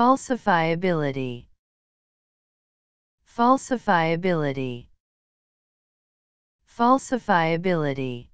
Falsifiability Falsifiability Falsifiability